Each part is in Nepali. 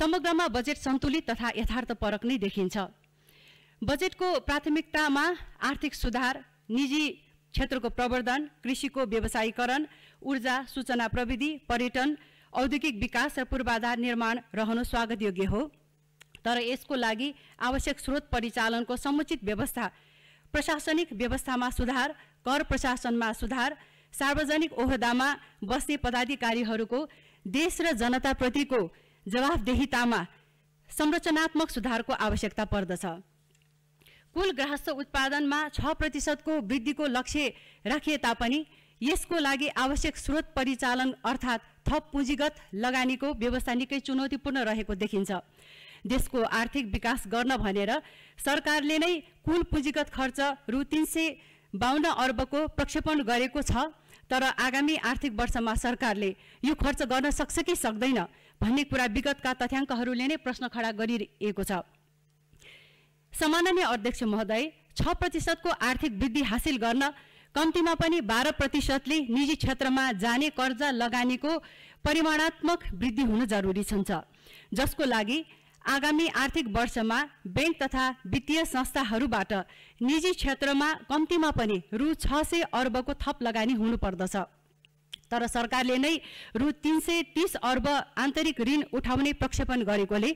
समग्रमा बजेट सन्तुलित तथा यथार्थपरक नै देखिन्छ बजेटको प्राथमिकतामा आर्थिक सुधार निजी क्षेत्रको प्रवर्धन कृषिको व्यवसायीकरण ऊर्जा सूचना प्रविधि पर्यटन औद्योगिक विकास र पूर्वाधार निर्माण रहनु स्वागतयोग्य हो तर यसको लागि आवश्यक स्रोत परिचालनको समुचित व्यवस्था प्रशासनिक व्यवस्थामा सुधार कर प्रशासनमा सुधार सार्वजनिक ओहदामा बस्ने पदाधिकारीहरूको देश र जनताप्रतिको जवाफदेहितामा संरचनात्मक सुधारको आवश्यकता पर्दछ कुल ग्राहस्थ उत्पादनमा छ प्रतिशतको वृद्धिको लक्ष्य राखिए तापनि यसको लागि आवश्यक स्रोत परिचालन अर्थात् थप पुँजीगत लगानीको व्यवस्था निकै चुनौतीपूर्ण रहेको देखिन्छ देशको आर्थिक विकास गर्न भनेर सरकारले नै कुल पुँजीगत खर्च रु तिन सय बाहन्न अर्बको प्रक्षेपण गरेको छ तर आगामी आर्थिक वर्षमा सरकारले यो खर्च गर्न सक्छ कि सक्दैन भन्ने कुरा विगतका तथ्याङ्कहरूले नै प्रश्न खडा गरिएको छ सामान्य अध्यक्ष महोदय छ प्रतिशतको आर्थिक वृद्धि हासिल गर्न कम्तीमा पनि बाह्र प्रतिशतले निजी क्षेत्रमा जाने कर्जा लगानीको परिमाणात्मक वृद्धि हुन जरुरी छ जसको लागि आगामी आर्थिक वर्षमा ब्याङ्क तथा वित्तीय संस्थाहरूबाट निजी क्षेत्रमा कम्तीमा पनि रु छ सय अर्बको थप लगानी हुनुपर्दछ तर सरकारले नै रु तिन सय तिस अर्ब आन्तरिक ऋण उठाउने प्रक्षेपण गरेकोले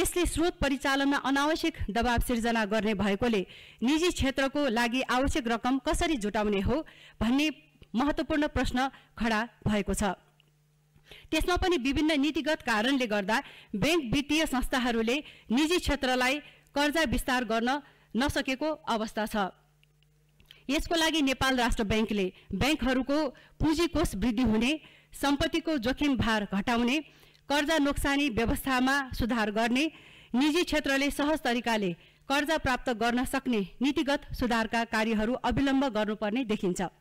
यसले स्रोत परिचालनमा अनावश्यक दबाव सिर्जना गर्ने भएकोले निजी क्षेत्रको लागि आवश्यक रकम कसरी जुटाउने हो भन्ने महत्त्वपूर्ण प्रश्न खडा भएको छ त्यसमा पनि विभिन्न नीतिगत कारणले गर्दा ब्याङ्क वित्तीय संस्थाहरूले निजी क्षेत्रलाई कर्जा विस्तार गर्न नसकेको अवस्था छ यसको लागि नेपाल राष्ट्र ब्याङ्कले ब्याङ्कहरूको पुँजी कोष वृद्धि हुने सम्पत्तिको जोखिम भार घटाउने कर्जा नोक्सानी व्यवस्थामा सुधार गर्ने निजी क्षेत्रले सहज तरिकाले कर्जा प्राप्त गर्न सक्ने नीतिगत सुधारका कार्यहरू अविलम्ब गर्नुपर्ने देखिन्छ